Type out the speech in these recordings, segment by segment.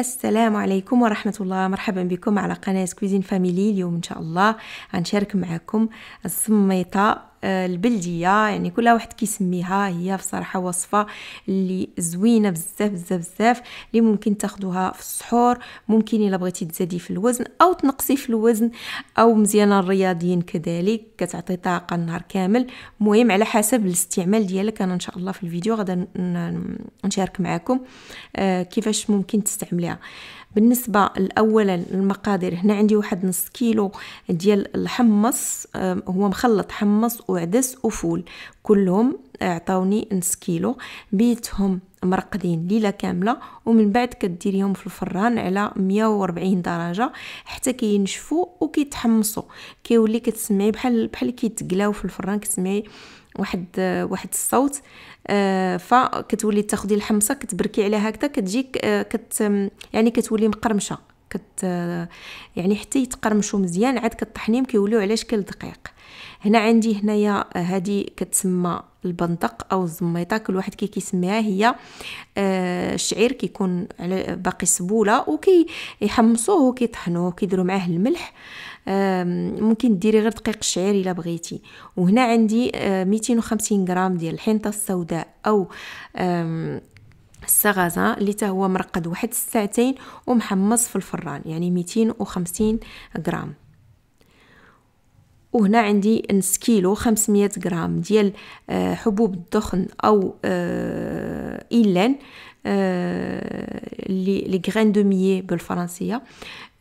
السلام عليكم ورحمة الله مرحبا بكم على قناة كوزين فاميلي اليوم إن شاء الله غنشارك معكم الزميطة البلديه يعني كل واحد كيسميها هي بصراحه وصفه اللي زوينه بزاف بزاف بزاف اللي ممكن تاخدوها في السحور ممكن الا بغيتي تزادي في الوزن او تنقصي في الوزن او مزيانه الرياضيين كذلك كتعطي طاقه النهار كامل مهم على حسب الاستعمال ديالك انا ان شاء الله في الفيديو غدا نشارك معكم آه، كيفاش ممكن تستعمليها بالنسبة الأولى المقادير هنا عندي واحد نص كيلو ديال الحمص هو مخلط حمص وعدس وفول كلهم عطاوني نص كيلو بيتهم مرقدين ليله كامله ومن بعد كديريهم في الفران على 140 درجه حتى كينشفوا وكيتحمصوا كيولي كتسمعي بحال بحال كيتقلاو في الفران كتسمعي واحد واحد الصوت آه، فكتولي تاخدي الحمصه كتبركي عليها هكذا كتجيك آه، كت يعني كتولي مقرمشه كت آه، يعني حتى يتقرمشوا مزيان عاد كطحنيهم كيوليو على شكل دقيق هنا عندي هنايا هذه كتسمى البندق او الزميطه كل واحد كي كيسميها هي الشعير كيكون على باقي سبوله وكيحمصوه وكيطحنوه كيديروا معاه الملح ممكن ديري غير دقيق الشعير الا بغيتي وهنا عندي 250 آه، غرام ديال الحنطه السوداء او السغازة اللي تا هو مرقد واحد الساعتين ومحمص في الفران يعني 250 غرام وهنا عندي نص كيلو 500 غرام ديال آه، حبوب الدخن او آه، ايلان آه، لي غرين دو ميي بالفرنسيه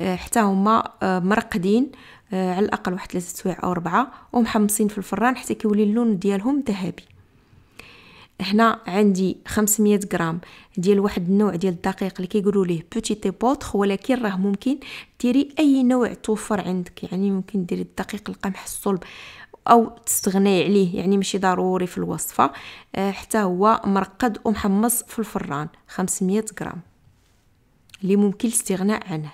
آه، حتى هما آه، مرقدين على الاقل واحد ثلاثة سوايع او ربعة ومحمصين في الفران حتى كيولي اللون ديالهم ذهبي هنا عندي 500 غرام ديال واحد النوع ديال الدقيق اللي كيقولوا ليه تي بوتخ ولكن راه ممكن ديري اي نوع توفر عندك يعني ممكن ديري الدقيق القمح الصلب او تستغني عليه يعني ماشي ضروري في الوصفه آه، حتى هو مرقد ومحمص في الفران 500 غرام اللي ممكن الاستغناء عنه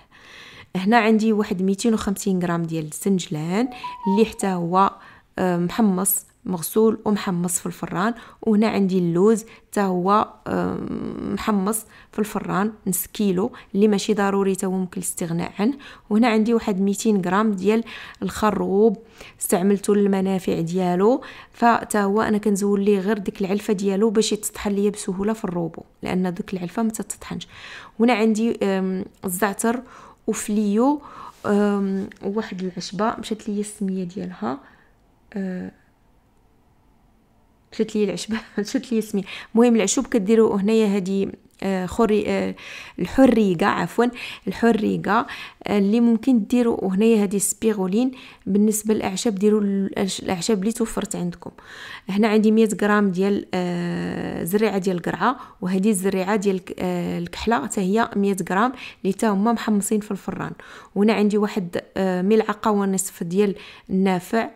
هنا عندي واحد 250 غرام ديال الزنجلان اللي حتى هو آه، محمص مغسول ومحمص في الفران وهنا عندي اللوز حتى هو آه، محمص في الفران نص كيلو اللي ماشي ضروري حتى هو ممكن الاستغناء عنه وهنا عندي واحد 200 غرام ديال الخروب استعملته للمنافع ديالو فتا هو انا كنزول ليه غير ديك العلفه ديالو باش يتطحن ليا بسهوله في الروبو لان دوك العلفه ما تتطحنش هنا عندي الزعتر وفليو واحد العشبه مشات ليا السميه ديالها أه مشات لي العشبه مشات لي اسمي المهم العشوب كديروا هنايا هذه آه، خري آه، الحريقه عفوا الحريقه آه، اللي ممكن ديروا هنايا هذه سبيغولين بالنسبه للاعشاب ديروا الاعشاب اللي توفرت عندكم هنا عندي 100 غرام ديال زريعه ديال القرعه وهذه الزريعه ديال الكحله حتى هي 100 غرام اللي حتى هما محمصين في الفران وهنا عندي واحد ملعقه ونصف ديال النافع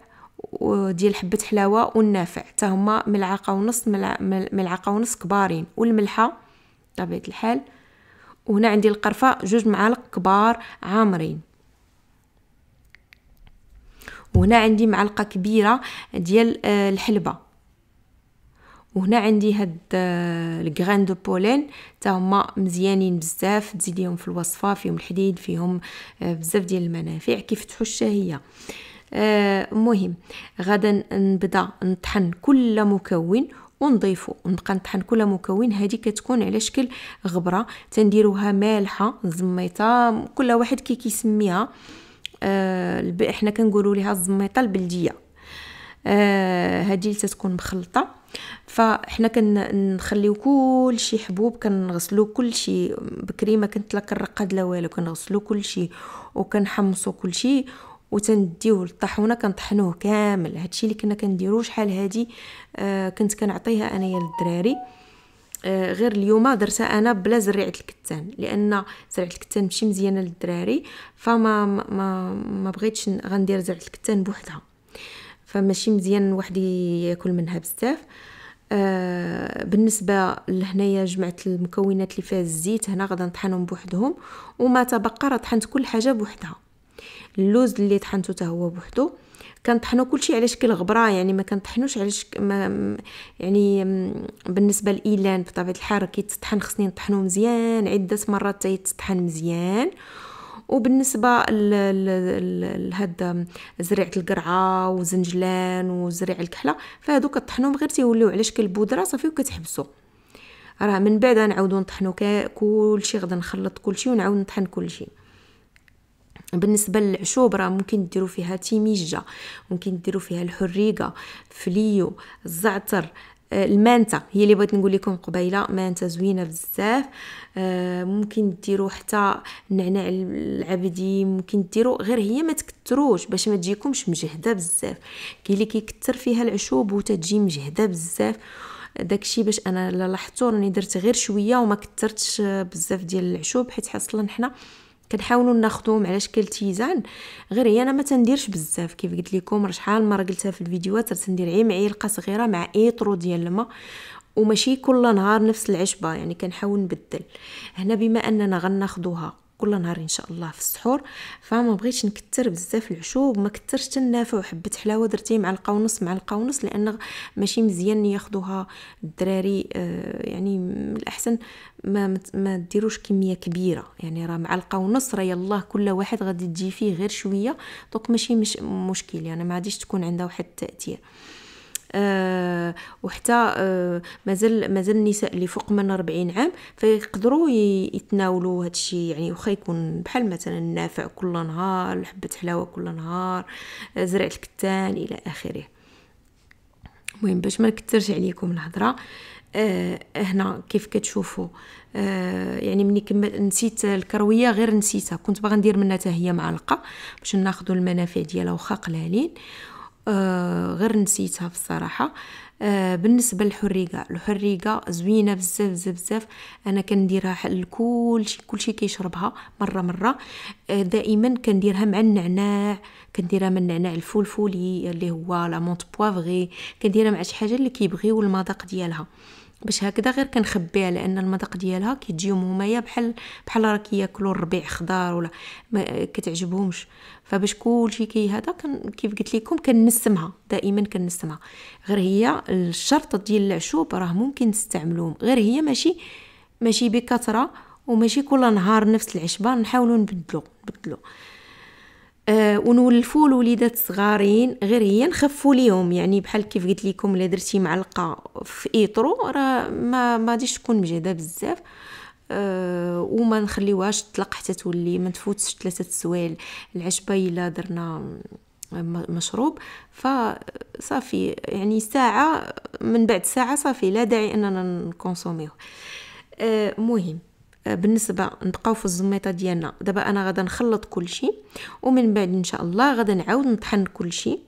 ديال حبه حلاوه والنافع حتى هما ملعقه ونص ملعقه ونص كبارين والملحه بطبيعه الحال وهنا عندي القرفه جوج معالق كبار عامرين وهنا عندي معلقه كبيره ديال آه، الحلبه وهنا عندي هاد الكغان دو بولين حتى هما مزيانين بزاف تزيد ليهم في الوصفه فيهم الحديد فيهم آه، بزاف ديال المنافع كيفتحوا الشهيه المهم آه، غدا نبدا نطحن كل مكون ونضيفو ونبقى نطحن كل مكون هذه كتكون على شكل غبره تنديروها مالحه زميطه كل واحد كي كيسميها آه احنا كنقولوا لها الزميطه البلديه هذه آه تتكون مخلطه فاحنا كنخليو كل شيء حبوب كنغسلو كل شيء بكري ما كنت لا كنرقد لا والو كنغسلو كل شيء وكنحمصو كل شيء وتنديوه للطاحونه كنطحنوه كامل هادشي اللي كنا كنديروه شحال هادي آه كنت كنعطيها انايا للدراري آه غير اليوم درتها انا بلا زريعه الكتان لان زريعه الكتان ماشي مزيانه للدراري فما ما ما بغيتش غندير زريعه الكتان بوحدها فماشي مزيان واحد ياكل منها بزاف آه بالنسبه لهنايا جمعت المكونات اللي فيها الزيت هنا غادي نطحنهم بوحدهم وما تبقى راه طحنت كل حاجه بوحدها اللوز اللي طحنته حتى هو بوحدو كنطحنوا كلشي على شكل غبره يعني ما كنطحنوش على شك ما يعني بالنسبه للايلان بطبيعه الحال كيتطحن خصني نطحنو مزيان عده مرات حتى يتطحن مزيان وبالنسبه لهاد زريعه القرعه وزنجلان وزريع الكحله فهادو كطحنوهم غير تيوليو على شكل بودره صافي وكتحبسوا راه من بعد نعاودو نطحنو كلشي غدا نخلط كلشي ونعاود نطحن كلشي بالنسبه للعشوب راه ممكن ديروا فيها تيميجه ممكن ديروا فيها الحريقه فليو الزعتر آه، المانتا هي اللي بغيت نقول لكم قبيله مانتا زوينه بزاف آه، ممكن ديروا حتى النعناع العبدي ممكن ديروا غير هي ما تكتروش باش ما تجيكمش مجهده بزاف كاين اللي كيكثر فيها العشوب وتتجي مجهده بزاف داكشي باش انا لاحظتو راني درت غير شويه وما كثرتش آه، بزاف ديال العشوب حيت حصلا حنا كنحاولوا ناخذهم على شكل تيزان غير هي انا ما تنديرش بزاف كيف قلت لكم راه شحال مره قلتها في الفيديوهات راه تندير غير معلقه صغيره مع ايترو ديال الماء وماشي كل نهار نفس العشبه يعني كنحاول نبدل هنا بما اننا غناخذوها كل نهار ان شاء الله في السحور فما بغيتش نكثر بزاف العشوب ما كثرش النافع وحبه حلاوه درتيه معلقه ونص معلقه ونص لان ماشي مزيان ياخذوها الدراري آه، يعني من الاحسن ما ما ديروش كميه كبيره يعني راه معلقه ونص راه يلاه كل واحد غادي تجي فيه غير شويه دونك ماشي مش مشكل يعني ما غاديش تكون عندها واحد التاثير آه وحتى آه مازال مازال النساء اللي فوق من 40 عام فيقدروا يتناولوا هذا الشيء يعني واخا يكون بحال مثلا النافع كل نهار حبه حلاوه كل نهار آه، زرع الكتان الى اخره المهم باش ما نكثرش عليكم الهضره آه هنا كيف كتشوفوا آه يعني ملي نسيت الكرويه غير نسيتها كنت باغا ندير منها حتى هي معلقه باش ناخذوا المنافع ديالها واخا قلالين آه، غير نسيتها في الصراحه آه، بالنسبه للحريقه الحريقه زوينه بزاف بزاف بزاف انا كنديرها كل كلشي كيشربها مره مره آه، دائما كنديرها مع النعناع كنديرها مع النعناع الفلفلي اللي هو لا مونت بوافغي كنديرها مع شي حاجه اللي كيبغيو المذاق ديالها باش هكذا غير كنخبيها لان المذاق ديالها كيجيهم هما بحال بحال راه كياكلوا الربيع خضار ولا ما كتعجبهمش فباش كلشي كي هذا كيف قلت لكم كنسمها دائما كنسمها غير هي الشرط ديال العشوب راه ممكن نستعملوهم غير هي ماشي ماشي بكثره وماشي كل نهار نفس العشبه نحاولوا نبدلو نبدلو آه، ونولفوا الوليدات صغارين غير هي نخفوا ليهم يعني بحال كيف قلت لكم الا درتي معلقه في اطرو راه ما ما غاديش تكون مجهده بزاف أه وما نخليوهاش تطلق حتى تولي ما تفوتش ثلاثه السوايع العشبه الا درنا مشروب فصافي يعني ساعه من بعد ساعه صافي لا داعي اننا نكونسوميوه أه مهم بالنسبه نبقاو في الزميطه ديالنا دابا انا غادا نخلط كل شيء ومن بعد ان شاء الله غادا نعاود نطحن كل شيء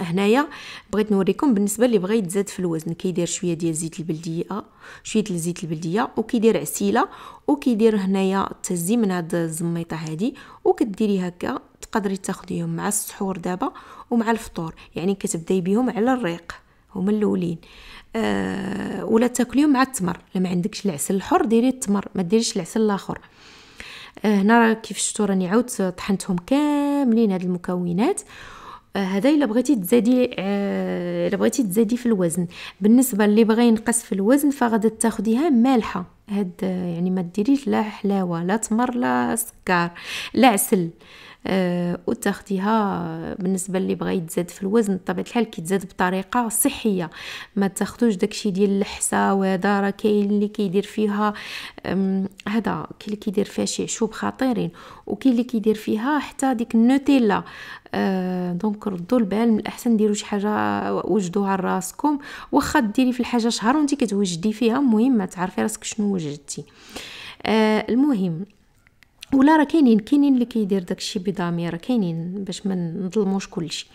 هنايا بغيت نوريكم بالنسبه اللي بغى يتزاد في الوزن كيدير شويه ديال زيت البلديه شويه الزيت البلديه وكيدير عسيله وكيدير هنايا تهزي من هاد الزميطه هادي وكديري هكا تقدري تاخديهم مع السحور دابا ومع الفطور يعني كتبداي بيهم على الريق هما الاولين أه ولا تاكليهم مع التمر لما عندكش العسل الحر ديري التمر ما ديريش العسل الاخر أه هنا كيف شفتوا راني عاودت طحنتهم كاملين هاد المكونات آه، هذا الا بغيتي تزادي آه، الا بغيتي تزادي في الوزن بالنسبه اللي بغى ينقص في الوزن فغادي تاخديها مالحه هاد آه، يعني ما ديريش لا حلاوه لا تمر لا سكر لا عسل آه، وتاخديها آه، بالنسبه اللي بغى يتزاد في الوزن بطبيعه الحال كيتزاد بطريقه صحيه ما تاخدوش داكشي ديال اللحسه وهذا راه كاين اللي كيدير فيها هذا كاين اللي كيدير فيها شي عشوب خطيرين وكاين اللي كيدير فيها حتى ديك النوتيلا أه دونك ردوا البال من الاحسن ديروا شي حاجه وجدوها لراسكم واخا ديري في الحاجه شهر وانت كتوجدي فيها المهم ما تعرفي راسك شنو وجدتي أه المهم ولا راه كاينين كاينين اللي كيدير داكشي بضمير كاينين باش ما نظلموش كلشي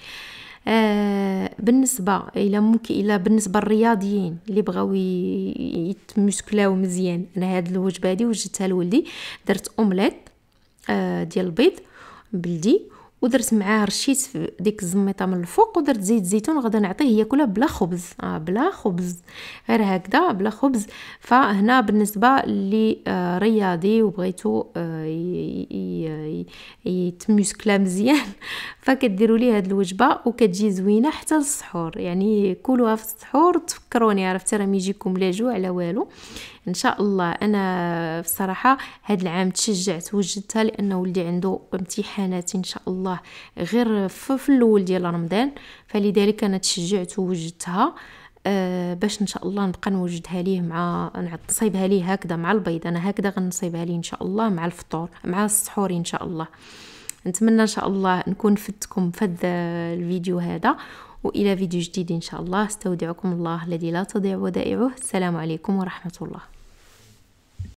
آه بالنسبه الى ممكن الى بالنسبه للرياضيين اللي بغاو يتمسكلاو مزيان انا هاد الوجبه هادي وجدتها لولدي درت اومليت آه ديال البيض بلدي ودرت معاه رشيت في ديك الزميطه من الفوق ودرت زيت زيتون غدا نعطيه ياكلها بلا خبز آه بلا خبز غير هكذا بلا خبز فهنا بالنسبه اللي آه رياضي وبغيتو آه يتمسكلا مزيان فكديروا ليه هاد الوجبه وكتجي زوينه حتى للسحور يعني كلوها في السحور تفكروني عرفتي راه ميجيكم لا جوع لا والو ان شاء الله انا بصراحه هاد العام تشجعت وجدتها لانه ولدي عنده امتحانات ان شاء الله غير في الاول ديال رمضان فلذلك انا تشجعت وجدتها أه باش ان شاء الله نبقى نوجدها ليه مع نصيبها ليه هكذا مع البيض انا هكذا غنصيبها ليه ان شاء الله مع الفطور مع السحور ان شاء الله نتمنى ان شاء الله نكون فدتكم فد الفيديو هذا والى فيديو جديد ان شاء الله استودعكم الله الذي لا تضيع ودائعه السلام عليكم ورحمه الله